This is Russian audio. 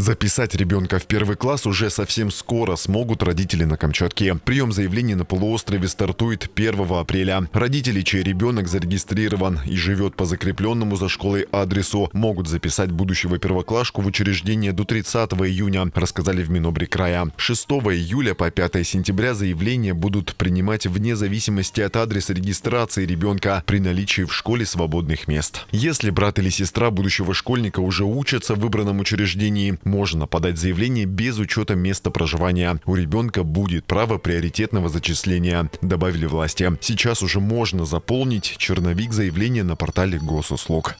Записать ребенка в первый класс уже совсем скоро смогут родители на Камчатке. Прием заявлений на полуострове стартует 1 апреля. Родители, чей ребенок зарегистрирован и живет по закрепленному за школой адресу, могут записать будущего первоклашку в учреждение до 30 июня, рассказали в Минобре края. 6 июля по 5 сентября заявления будут принимать вне зависимости от адреса регистрации ребенка при наличии в школе свободных мест. Если брат или сестра будущего школьника уже учатся в выбранном учреждении, можно подать заявление без учета места проживания. У ребенка будет право приоритетного зачисления, добавили власти. Сейчас уже можно заполнить черновик заявления на портале госуслуг.